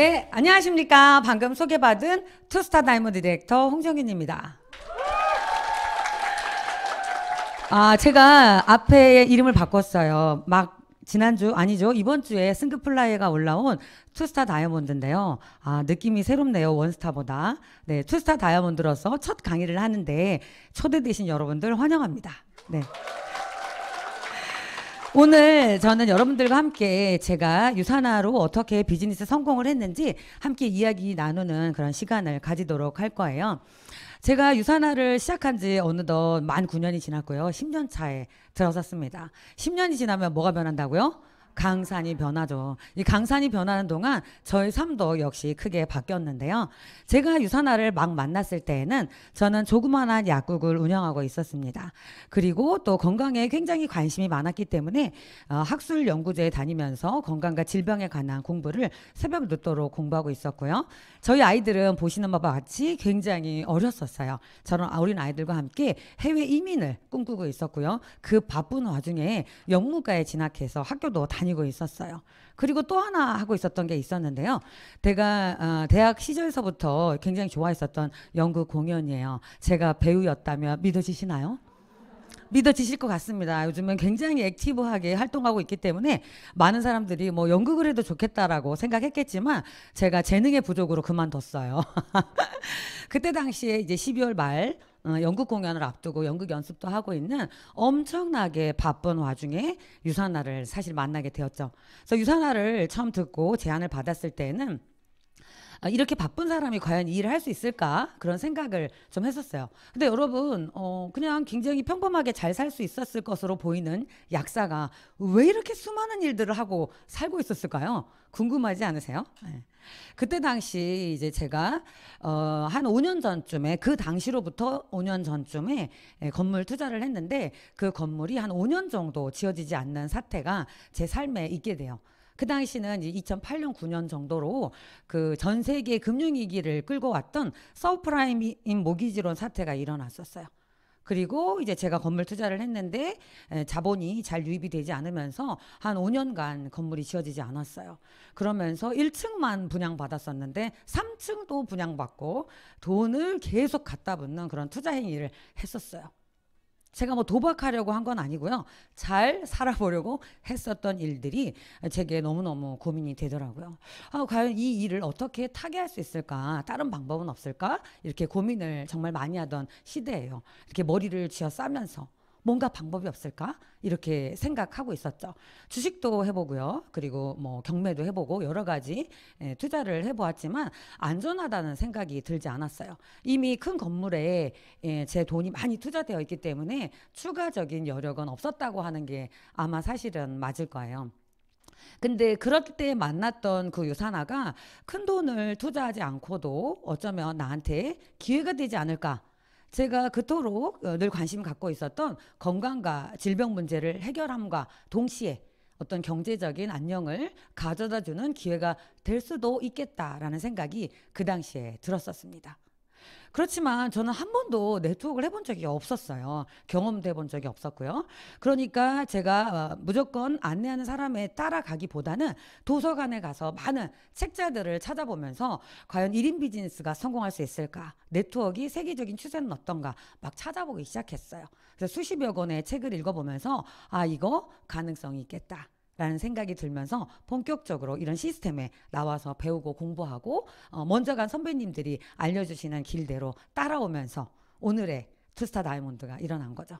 네, 안녕하십니까. 방금 소개받은 투스타 다이모 디렉터 홍정인입니다 아, 제가 앞에 이름을 바꿨어요. 막 지난주 아니죠 이번 주에 승급플라이가 올라온 투스타 다이아몬드인데요 아 느낌이 새롭네요 원스타보다 네 투스타 다이아몬드로서 첫 강의를 하는데 초대되신 여러분들 환영합니다 네. 오늘 저는 여러분들과 함께 제가 유산화로 어떻게 비즈니스 성공을 했는지 함께 이야기 나누는 그런 시간을 가지도록 할 거예요. 제가 유산화를 시작한 지 어느덧 만 9년이 지났고요. 10년 차에 들어섰습니다. 10년이 지나면 뭐가 변한다고요? 강산이 변하죠. 이 강산이 변하는 동안 저의 삶도 역시 크게 바뀌었는데요. 제가 유산화를 막 만났을 때에는 저는 조그만한 약국을 운영하고 있었습니다. 그리고 또 건강에 굉장히 관심이 많았기 때문에 어, 학술 연구제에 다니면서 건강과 질병에 관한 공부를 새벽 늦도록 공부하고 있었고요. 저희 아이들은 보시는 바와 같이 굉장히 어렸었어요. 저런 어린 아이들과 함께 해외 이민을 꿈꾸고 있었고요. 그 바쁜 와중에 영문과에 진학해서 학교도 다 다니고 있었어요. 그리고 또 하나 하고 있었던 게 있었는데요. 제가 어, 대학 시절서부터 굉장히 좋아했었던 연극 공연이에요. 제가 배우였다며 믿어지시나요? 믿어지실 것 같습니다. 요즘은 굉장히 액티브하게 활동하고 있기 때문에 많은 사람들이 뭐 연극을 해도 좋겠다라고 생각했겠지만 제가 재능의 부족으로 그만뒀어요. 그때 당시에 이제 12월 말 어, 연극 공연을 앞두고 연극 연습도 하고 있는 엄청나게 바쁜 와중에 유산화를 사실 만나게 되었죠. 그래서 유산화를 처음 듣고 제안을 받았을 때는 아, 이렇게 바쁜 사람이 과연 일을 할 수 있을까 그런 생각을 좀 했었어요. 근데 여러분 어 그냥 굉장히 평범하게 잘 살 수 있었을 것으로 보이는 약사가 왜 이렇게 수많은 일들을 하고 살고 있었을까요? 궁금하지 않으세요? 네. 그때 당시 이제 제가 어, 한 5년 전쯤에 그 당시로부터 5년 전쯤에 예, 건물 투자를 했는데 그 건물이 한 5년 정도 지어지지 않는 사태가 제 삶에 있게 돼요. 그 당시는 2008년 9년 정도로 그 전 세계 금융위기를 끌고 왔던 서브프라임 모기지론 사태가 일어났었어요. 그리고 이제 제가 건물 투자를 했는데 자본이 잘 유입이 되지 않으면서 한 5년간 건물이 지어지지 않았어요. 그러면서 1층만 분양받았었는데 3층도 분양받고 돈을 계속 갖다 붙는 그런 투자 행위를 했었어요. 제가 뭐 도박하려고 한 건 아니고요. 잘 살아보려고 했었던 일들이 제게 너무너무 고민이 되더라고요. 아, 과연 이 일을 어떻게 타개할 수 있을까? 다른 방법은 없을까? 이렇게 고민을 정말 많이 하던 시대예요. 이렇게 머리를 쥐어 싸면서 뭔가 방법이 없을까? 이렇게 생각하고 있었죠. 주식도 해보고요. 그리고 뭐 경매도 해보고 여러 가지 예, 투자를 해보았지만 안전하다는 생각이 들지 않았어요. 이미 큰 건물에 예, 제 돈이 많이 투자되어 있기 때문에 추가적인 여력은 없었다고 하는 게 아마 사실은 맞을 거예요. 근데 그럴 때 만났던 그 유산아가 큰 돈을 투자하지 않고도 어쩌면 나한테 기회가 되지 않을까 제가 그토록 어, 늘 관심 을 갖고 있었던 건강과 질병 문제를 해결함과 동시에 어떤 경제적인 안녕을 가져다 주는 기회가 될 수도 있겠다라는 생각이 그 당시에 들었었습니다. 그렇지만 저는 한 번도 네트워크를 해본 적이 없었어요. 경험도 해본 적이 없었고요. 그러니까 제가 어, 무조건 안내하는 사람에 따라가기보다는 도서관에 가서 많은 책자들을 찾아보면서 과연 1인 비즈니스가 성공할 수 있을까? 네트워크의 세계적인 추세는 어떤가? 막 찾아보기 시작했어요. 그래서 수십여 권의 책을 읽어보면서 아, 이거 가능성이 있겠다. 라는 생각이 들면서 본격적으로 이런 시스템에 나와서 배우고 공부하고 어, 먼저 간 선배님들이 알려주시는 길대로 따라오면서 오늘의 투스타 다이몬드가 일어난 거죠.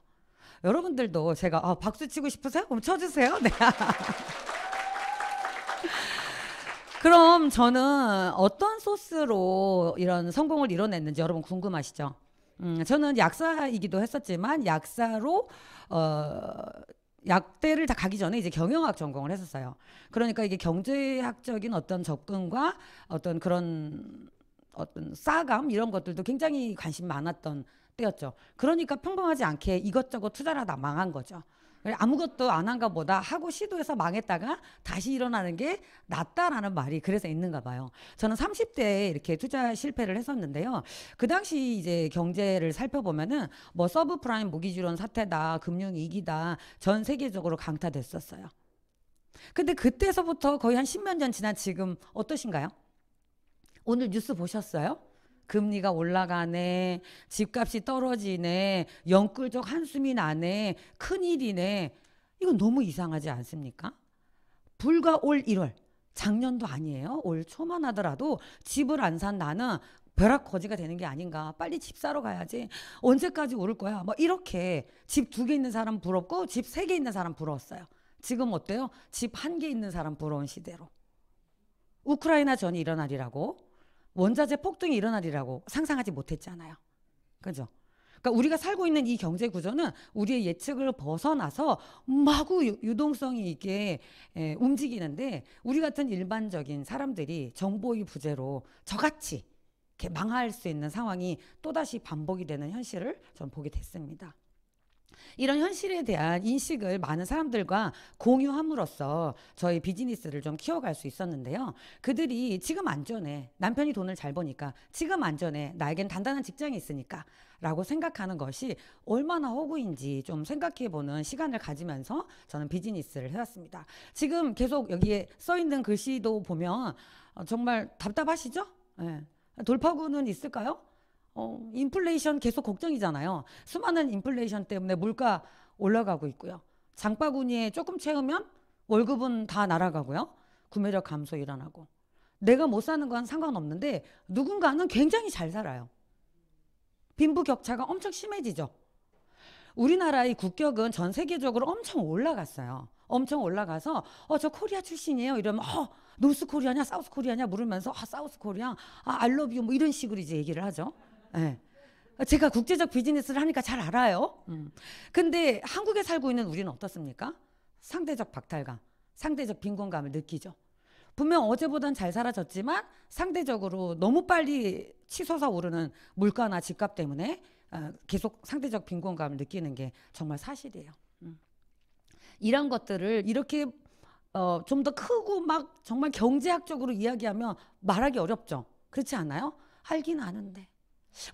여러분들도 제가 아, 박수 치고 싶으세요? 그럼 쳐주세요. 네. 그럼 저는 어떤 소스로 이런 성공을 이뤄냈는지 여러분 궁금하시죠? 음, 저는 약사이기도 했었지만 약사로 어, 약대를 다 가기 전에 이제 경영학 전공을 했었어요. 그러니까 이게 경제학적인 어떤 접근과 어떤 그런 어떤 싸감 이런 것들도 굉장히 관심 많았던 때였죠. 그러니까 평범하지 않게 이것저것 투자를 하다 망한 거죠. 아무것도 안 한가 보다 하고 시도해서 망했다가 다시 일어나는 게 낫다라는 말이 그래서 있는가 봐요. 저는 30대에 이렇게 투자 실패를 했었는데요. 그 당시 이제 경제를 살펴보면은 뭐 서브프라임 무기지론 사태다, 금융위기다, 전 세계적으로 강타됐었어요. 근데 그때서부터 거의 한 10년 전 지난 지금 어떠신가요? 오늘 뉴스 보셨어요? 금리가 올라가네, 집값이 떨어지네, 영끌적 한숨이 나네, 큰일이네. 이건 너무 이상하지 않습니까? 불과 올 1월, 작년도 아니에요. 올 초만 하더라도 집을 안 산 나는 벼락 거지가 되는 게 아닌가. 빨리 집 사러 가야지. 언제까지 오를 거야. 뭐 이렇게 집 두 개 있는 사람 부럽고 집 세 개 있는 사람 부러웠어요. 지금 어때요? 집 한 개 있는 사람 부러운 시대로. 우크라이나 전이 일어나리라고 원자재 폭등이 일어나리라고 상상하지 못했잖아요. 그죠? 그러니까 우리가 살고 있는 이 경제 구조는 우리의 예측을 벗어나서 마구 유동성이 이게 예, 움직이는데 우리 같은 일반적인 사람들이 정보의 부재로 저같이 망할 수 있는 상황이 또다시 반복이 되는 현실을 전 보게 됐습니다. 이런 현실에 대한 인식을 많은 사람들과 공유함으로써 저희 비즈니스를 좀 키워갈 수 있었는데요. 그들이 지금 안전해. 남편이 돈을 잘 버니까 지금 안전해. 나에겐 단단한 직장이 있으니까. 라고 생각하는 것이 얼마나 허구인지 좀 생각해 보는 시간을 가지면서 저는 비즈니스를 해왔습니다. 지금 계속 여기에 써 있는 글씨도 보면 어, 정말 답답하시죠? 예. 돌파구는 있을까요? 어, 인플레이션 계속 걱정이잖아요. 수많은 인플레이션 때문에 물가 올라가고 있고요. 장바구니에 조금 채우면 월급은 다 날아가고요. 구매력 감소 일어나고. 내가 못 사는 건 상관없는데 누군가는 굉장히 잘 살아요. 빈부 격차가 엄청 심해지죠. 우리나라의 국격은 전 세계적으로 엄청 올라갔어요. 엄청 올라가서 어저 코리아 출신이에요 이러면 어 노스 코리아냐 사우스 코리아냐 물으면서 아 사우스 코리아 아 알러뷰 뭐 이런 식으로 이제 얘기를 하죠. 네. 제가 국제적 비즈니스를 하니까 잘 알아요. 음. 근데 한국에 살고 있는 우리는 어떻습니까? 상대적 박탈감, 상대적 빈곤감을 느끼죠. 분명 어제보단 잘 살아졌지만 상대적으로 너무 빨리 치솟아 오르는 물가나 집값 때문에 어, 계속 상대적 빈곤감을 느끼는 게 정말 사실이에요. 음. 이런 것들을 이렇게 어, 좀더 크고 막 정말 경제학적으로 이야기하면 말하기 어렵죠. 그렇지 않아요? 알긴 아는데.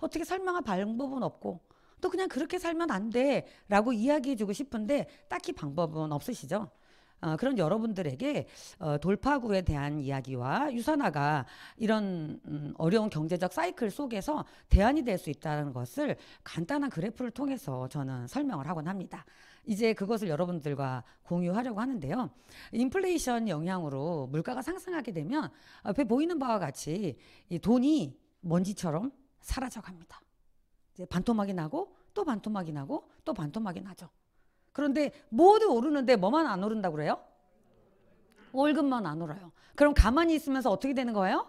어떻게 설명할 방법은 없고 또 그냥 그렇게 살면 안 돼. 라고 이야기해주고 싶은데 딱히 방법은 없으시죠? 어, 그런 여러분들에게 어, 돌파구에 대한 이야기와 유산화가 이런 음, 어려운 경제적 사이클 속에서 대안이 될 수 있다는 것을 간단한 그래프를 통해서 저는 설명을 하곤 합니다. 이제 그것을 여러분들과 공유하려고 하는데요. 인플레이션 영향으로 물가가 상승하게 되면 앞에 어, 보이는 바와 같이 이 돈이 먼지처럼 사라져 갑니다. 이제 반토막이 나고 또 반토막이 나고 또 반토막이 나죠. 그런데 모두 오르는데 뭐만 안 오른다고 그래요? 월급만 안 오르요. 그럼 가만히 있으면서 어떻게 되는 거예요?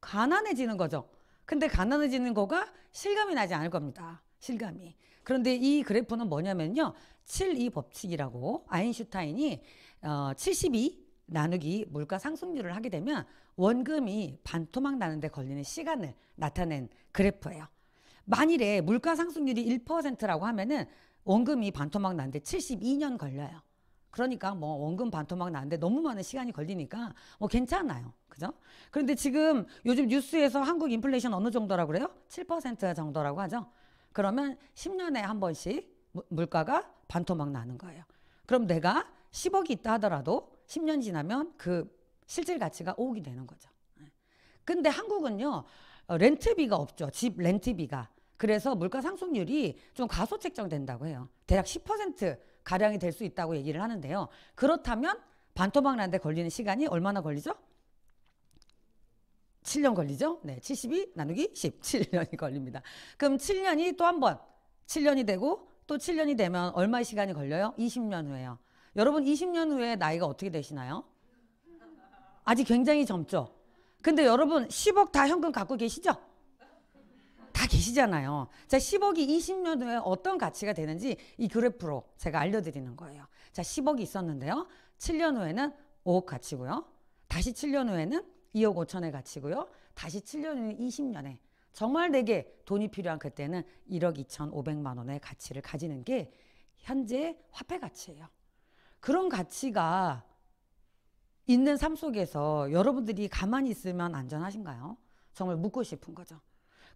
가난해지는 거죠. 근데 가난해지는 거가 실감이 나지 않을 겁니다. 실감이. 그런데 이 그래프는 뭐냐면요. 7, 2 법칙이라고 아인슈타인이 어, 72 나누기 물가 상승률을 하게 되면 원금이 반토막 나는데 걸리는 시간을 나타낸 그래프예요. 만일에 물가 상승률이 1%라고 하면은 원금이 반토막 나는데 72년 걸려요. 그러니까 뭐 원금 반토막 나는데 너무 많은 시간이 걸리니까 뭐 괜찮아요. 그죠? 그런데 지금 요즘 뉴스에서 한국 인플레이션 어느 정도라고 그래요? 7% 정도라고 하죠. 그러면 10년에 한 번씩 물가가 반토막 나는 거예요. 그럼 내가 10억이 있다 하더라도 1 0년 지나면 그 실질 가치가 5억이 되는 거죠. 예. 근데 한국은요, 어, 렌트비가 없죠. 집 렌트비가. 그래서 물가 상승률이 좀 가소 책정된다고 해요. 대략 10% 가량이 될 수 있다고 얘기를 하는데요. 그렇다면 반토막 난데 걸리는 시간이 얼마나 걸리죠? 7년 걸리죠? 네, 72 나누기 10, 7년이 걸립니다. 그럼 7년이 또 한 번, 7년이 되고 또 7년이 되면 얼마의 시간이 걸려요? 20년 후에요. 여러분 20년 후에 나이가 어떻게 되시나요? 아직 굉장히 젊죠. 근데 여러분 10억 다 현금 갖고 계시죠? 다 계시잖아요. 자, 10억이 20년 후에 어떤 가치가 되는지 이 그래프로 제가 알려드리는 거예요. 자, 10억이 있었는데요. 7년 후에는 5억 가치고요. 다시 7년 후에는 2억 5천의 가치고요. 다시 7년 후에 20년에 정말 내게 돈이 필요한 그때는 1억 2천 5백만 원의 가치를 가지는 게현재 화폐 가치예요. 그런 가치가 있는 삶 속에서 여러분들이 가만히 있으면 안전하신가요? 정말 묻고 싶은 거죠.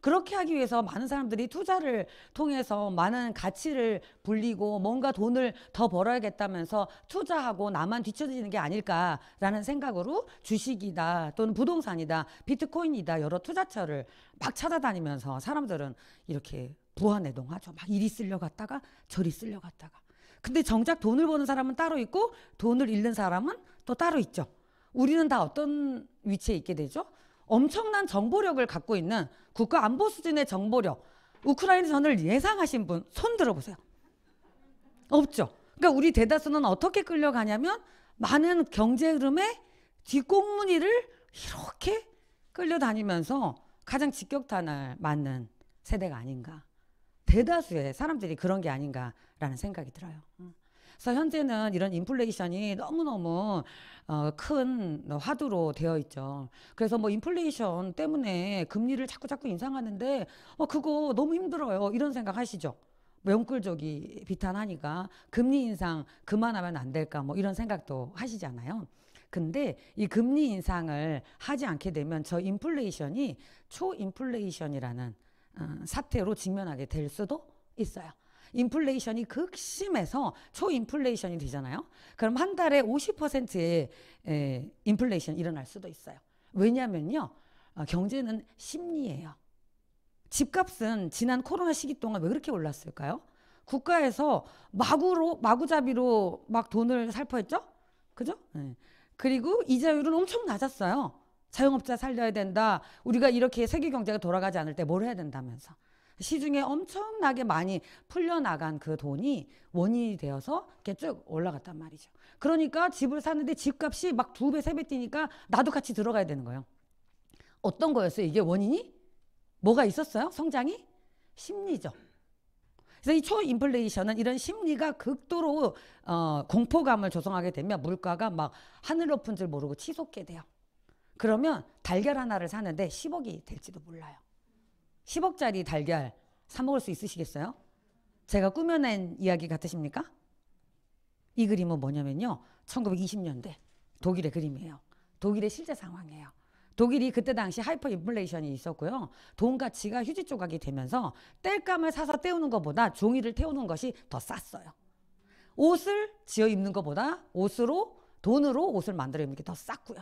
그렇게 하기 위해서 많은 사람들이 투자를 통해서 많은 가치를 불리고 뭔가 돈을 더 벌어야겠다면서 투자하고 나만 뒤처지는 게 아닐까라는 생각으로 주식이다 또는 부동산이다 비트코인이다 여러 투자처를 막 찾아다니면서 사람들은 이렇게 부안해동하죠. 막 이리 쓸려 갔다가 저리 쓸려 갔다가 근데 정작 돈을 버는 사람은 따로 있고 돈을 잃는 사람은 또 따로 있죠. 우리는 다 어떤 위치에 있게 되죠? 엄청난 정보력을 갖고 있는 국가 안보 수준의 정보력. 우크라이나전을 예상하신 분 손 들어보세요. 없죠. 그러니까 우리 대다수는 어떻게 끌려가냐면 많은 경제 흐름의 뒷공무니를 이렇게 끌려다니면서 가장 직격탄을 맞는 세대가 아닌가. 대다수의 사람들이 그런 게 아닌가라는 생각이 들어요. 음. 그래서 현재는 이런 인플레이션이 너무너무 어, 큰 화두로 되어 있죠. 그래서 뭐 인플레이션 때문에 금리를 자꾸 자꾸 인상하는데 어, 그거 너무 힘들어요. 이런 생각 하시죠. 명끌족이 뭐 비탄하니까 금리 인상 그만하면 안 될까 뭐 이런 생각도 하시잖아요. 근데 이 금리 인상을 하지 않게 되면 저 인플레이션이 초인플레이션이라는 어, 사태로 직면하게 될 수도 있어요. 인플레이션이 극심해서 초인플레이션이 되잖아요. 그럼 한 달에 50%의 인플레이션 일어날 수도 있어요. 왜냐면요. 어, 경제는 심리예요. 집값은 지난 코로나 시기 동안 왜 그렇게 올랐을까요? 국가에서 마구로 마구잡이로 막 돈을 살포했죠. 그죠? 네. 그리고 이자율은 엄청 낮았어요. 자영업자 살려야 된다. 우리가 이렇게 세계 경제가 돌아가지 않을 때 뭘 해야 된다면서. 시중에 엄청나게 많이 풀려나간 그 돈이 원인이 되어서 이렇게 쭉 올라갔단 말이죠. 그러니까 집을 사는데 집값이 막 두 배, 세 배 뛰니까 나도 같이 들어가야 되는 거예요. 어떤 거였어요? 이게 원인이? 뭐가 있었어요? 성장이? 심리죠. 그래서 이 초인플레이션은 이런 심리가 극도로 어, 공포감을 조성하게 되면 물가가 막 하늘 높은 줄 모르고 치솟게 돼요. 그러면 달걀 하나를 사는데 10억이 될지도 몰라요. 10억짜리 달걀 사 먹을 수 있으시겠어요? 제가 꾸며낸 이야기 같으십니까? 이 그림은 뭐냐면요. 1920년대 독일의 그림이에요. 독일의 실제 상황이에요. 독일이 그때 당시 하이퍼 인플레이션이 있었고요. 돈 가치가 휴지 조각이 되면서 땔감을 사서 때우는 것보다 종이를 태우는 것이 더 쌌어요. 옷을 지어 입는 것보다 옷으로 돈으로 옷을 만들어 입는 게 더 쌌고요.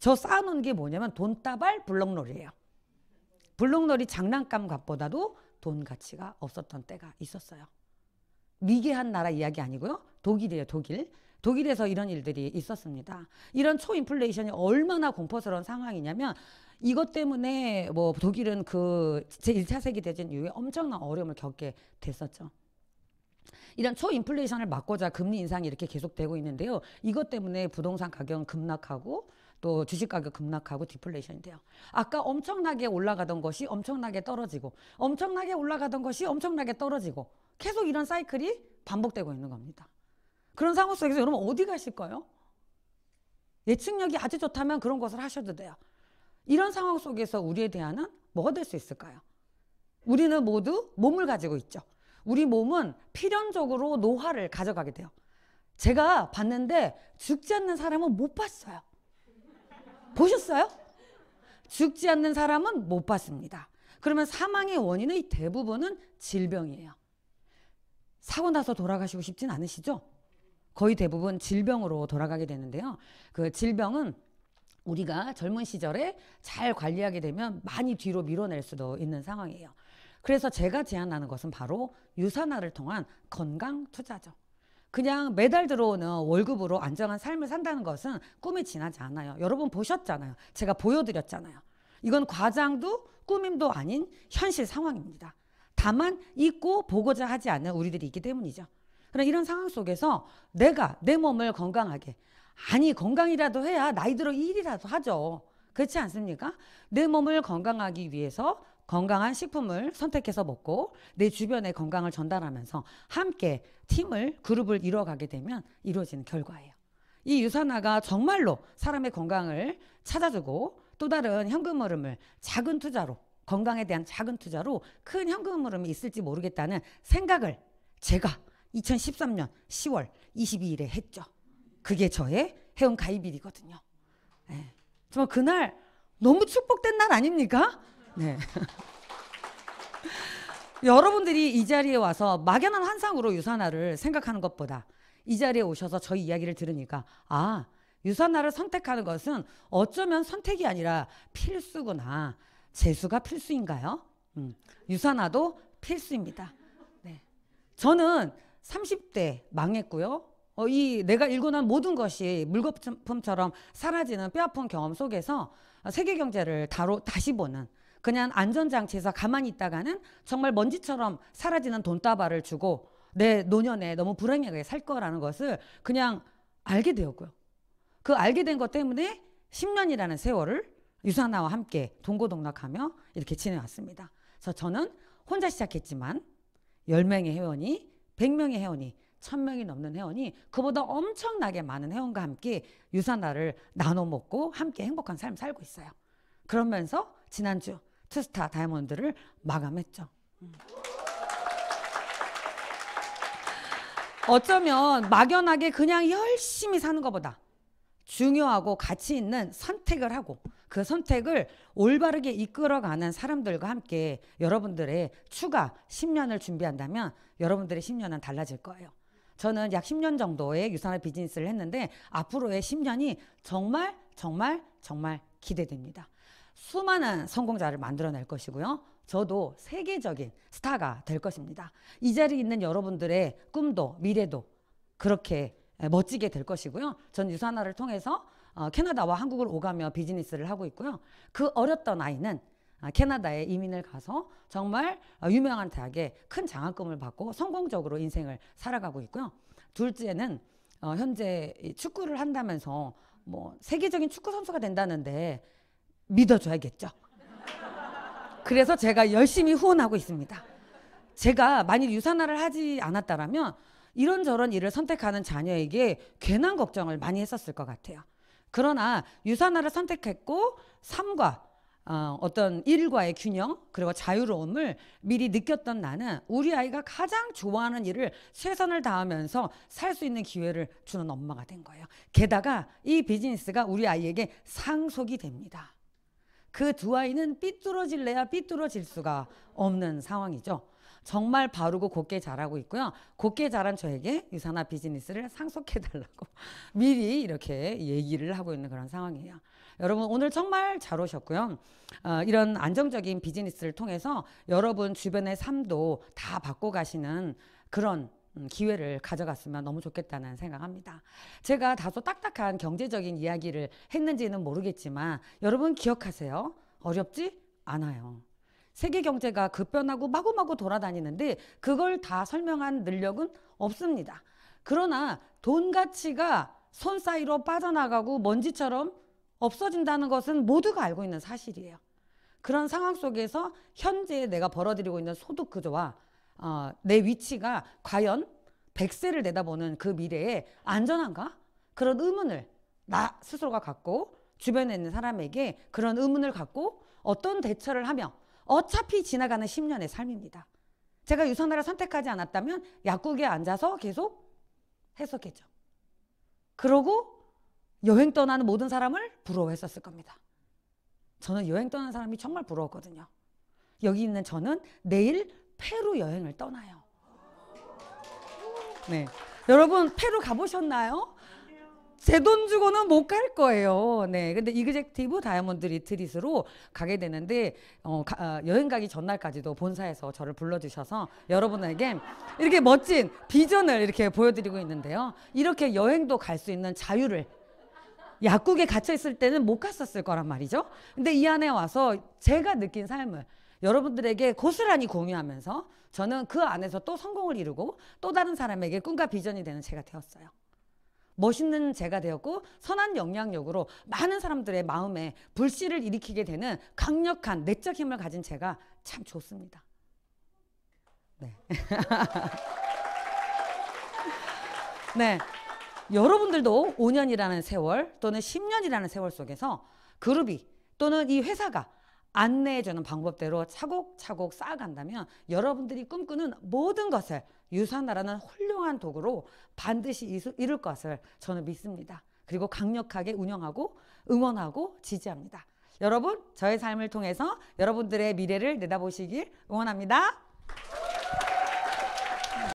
저싸놓은게 뭐냐면 돈다발 블록놀이에요 블록놀이 장난감 값보다도 돈 가치가 없었던 때가 있었어요. 미개한 나라 이야기 아니고요. 독일이에요, 독일. 독일에서 이런 일들이 있었습니다. 이런 초인플레이션이 얼마나 공포스러운 상황이냐면 이것 때문에 뭐 독일은 그 제1차 세계 대전 이후에 엄청난 어려움을 겪게 됐었죠. 이런 초인플레이션을 막고자 금리 인상이 이렇게 계속되고 있는데요. 이것 때문에 부동산 가격은 급락하고 또 주식 가격 급락하고 디플레이션이 돼요. 아까 엄청나게 올라가던 것이 엄청나게 떨어지고 엄청나게 올라가던 것이 엄청나게 떨어지고 계속 이런 사이클이 반복되고 있는 겁니다. 그런 상황 속에서 여러분 어디 가실거예요 예측력이 아주 좋다면 그런 것을 하셔도 돼요. 이런 상황 속에서 우리에 대한 뭐가 될 수 있을까요? 우리는 모두 몸을 가지고 있죠. 우리 몸은 필연적으로 노화를 가져가게 돼요. 제가 봤는데 죽지 않는 사람은 못 봤어요. 보셨어요? 죽지 않는 사람은 못 봤습니다. 그러면 사망의 원인의 대부분은 질병이에요. 사고 나서 돌아가시고 싶진 않으시죠? 거의 대부분 질병으로 돌아가게 되는데요. 그 질병은 우리가 젊은 시절에 잘 관리하게 되면 많이 뒤로 밀어낼 수도 있는 상황이에요. 그래서 제가 제안하는 것은 바로 유산화를 통한 건강 투자죠. 그냥 매달 들어오는 월급으로 안정한 삶을 산다는 것은 꿈이 지나지 않아요. 여러분 보셨잖아요. 제가 보여드렸잖아요. 이건 과장도 꾸밈도 아닌 현실 상황입니다. 다만 잊고 보고자 하지 않는 우리들이 있기 때문이죠. 그런 이런 상황 속에서 내가 내 몸을 건강하게 아니 건강이라도 해야 나이 들어 일이라도 하죠. 그렇지 않습니까? 내 몸을 건강하기 위해서 건강한 식품을 선택해서 먹고 내 주변의 건강을 전달하면서 함께 팀을 그룹을 이뤄가게 되면 이루어지는 결과예요. 이 유산화가 정말로 사람의 건강을 찾아주고 또 다른 현금 흐름을 작은 투자로 건강에 대한 작은 투자로 큰 현금 흐름이 있을지 모르겠다는 생각을 제가 2013년 10월 22일에 했죠. 그게 저의 회원 가입일이거든요. 예. 정말 그날 너무 축복된 날 아닙니까? 네. 여러분들이 이 자리에 와서 막연한 환상으로 유산화를 생각하는 것보다 이 자리에 오셔서 저희 이야기를 들으니까 아 유산화를 선택하는 것은 어쩌면 선택이 아니라 필수구나. 재수가 필수인가요? 음, 유산화도 필수입니다. 네. 저는 30대 망했고요. 어, 이 내가 읽고 난 모든 것이 물거품처럼 사라지는 뼈아픈 경험 속에서 세계 경제를 다로 다시 보는 그냥 안전장치에서 가만히 있다가는 정말 먼지처럼 사라지는 돈다발을 주고 내 노년에 너무 불행하게 살 거라는 것을 그냥 알게 되었고요. 그 알게 된 것 때문에 10년이라는 세월을 유산화와 함께 동고동락하며 이렇게 지내왔습니다. 그래서 저는 혼자 시작했지만 10명의 회원이 100명의 회원이 1000명이 넘는 회원이 그보다 엄청나게 많은 회원과 함께 유산화를 나눠 먹고 함께 행복한 삶 살고 있어요. 그러면서 지난주 투스타 다이아몬드를 마감했죠. 어쩌면 막연하게 그냥 열심히 사는 것보다 중요하고 가치 있는 선택을 하고 그 선택을 올바르게 이끌어가는 사람들과 함께 여러분들의 추가 10년을 준비한다면 여러분들의 10년은 달라질 거예요. 저는 약 10년 정도의 유산화 비즈니스를 했는데 앞으로의 10년이 정말 정말 정말 기대됩니다. 수많은 성공자를 만들어낼 것이고요. 저도 세계적인 스타가 될 것입니다. 이 자리에 있는 여러분들의 꿈도 미래도 그렇게 멋지게 될 것이고요. 전 유산화를 통해서 어, 캐나다와 한국을 오가며 비즈니스를 하고 있고요. 그 어렸던 아이는 아, 캐나다에 이민을 가서 정말 어, 유명한 대학에 큰 장학금을 받고 성공적으로 인생을 살아가고 있고요. 둘째는 어, 현재 축구를 한다면서 뭐 세계적인 축구 선수가 된다는데 믿어줘야겠죠. 그래서 제가 열심히 후원하고 있습니다. 제가 만일 유산화를 하지 않았다라면 이런저런 일을 선택하는 자녀에게 괜한 걱정을 많이 했었을 것 같아요. 그러나 유산화를 선택했고 삶과 어, 어떤 일과의 균형 그리고 자유로움을 미리 느꼈던 나는 우리 아이가 가장 좋아하는 일을 최선을 다하면서 살 수 있는 기회를 주는 엄마가 된 거예요. 게다가 이 비즈니스가 우리 아이에게 상속이 됩니다. 그두 아이는 삐뚤어질래야 삐뚤어질 수가 없는 상황이죠. 정말 바르고 곱게 자라고 있고요. 곱게 자란 저에게 유산화 비즈니스를 상속해달라고 미리 이렇게 얘기를 하고 있는 그런 상황이에요. 여러분 오늘 정말 잘 오셨고요. 어, 이런 안정적인 비즈니스를 통해서 여러분 주변의 삶도 다 바꿔 가시는 그런 음, 기회를 가져갔으면 너무 좋겠다는 생각합니다. 제가 다소 딱딱한 경제적인 이야기를 했는지는 모르겠지만 여러분 기억하세요. 어렵지 않아요. 세계 경제가 급변하고 마구마구 돌아다니는데 그걸 다 설명한 능력은 없습니다. 그러나 돈 가치가 손 사이로 빠져나가고 먼지처럼 없어진다는 것은 모두가 알고 있는 사실이에요. 그런 상황 속에서 현재 내가 벌어들이고 있는 소득 구조와 어, 내 위치가 과연 100세를 내다보는 그 미래에 안전한가? 그런 의문을 나 스스로가 갖고 주변에 있는 사람에게 그런 의문을 갖고 어떤 대처를 하며 어차피 지나가는 10년의 삶입니다. 제가 유산화를 선택하지 않았다면 약국에 앉아서 계속 했었겠죠. 그러고 여행 떠나는 모든 사람을 부러워했었을 겁니다. 저는 여행 떠나는 사람이 정말 부러웠거든요. 여기 있는 저는 내일 페루 여행을 떠나요. 네. 여러분, 페루 가보셨나요? 제 돈 주고는 못 갈 거예요. 네. 근데 이그젝티브 다이아몬드 리트릿으로 가게 되는데, 어, 가, 아, 여행 가기 전날까지도 본사에서 저를 불러주셔서 여러분에게 이렇게 멋진 비전을 이렇게 보여드리고 있는데요. 이렇게 여행도 갈 수 있는 자유를 약국에 갇혀 있을 때는 못 갔었을 거란 말이죠. 근데 이 안에 와서 제가 느낀 삶을 여러분들에게 고스란히 공유하면서 저는 그 안에서 또 성공을 이루고 또 다른 사람에게 꿈과 비전이 되는 제가 되었어요. 멋있는 제가 되었고 선한 영향력으로 많은 사람들의 마음에 불씨를 일으키게 되는 강력한 내적 힘을 가진 제가 참 좋습니다. 네. 네. 여러분들도 5년이라는 세월 또는 10년이라는 세월 속에서 그룹이 또는 이 회사가 안내해주는 방법대로 차곡차곡 쌓아간다면 여러분들이 꿈꾸는 모든 것을 유산하라는 훌륭한 도구로 반드시 이룰 것을 저는 믿습니다. 그리고 강력하게 운영하고 응원하고 지지합니다. 여러분, 저의 삶을 통해서 여러분들의 미래를 내다보시길 응원합니다.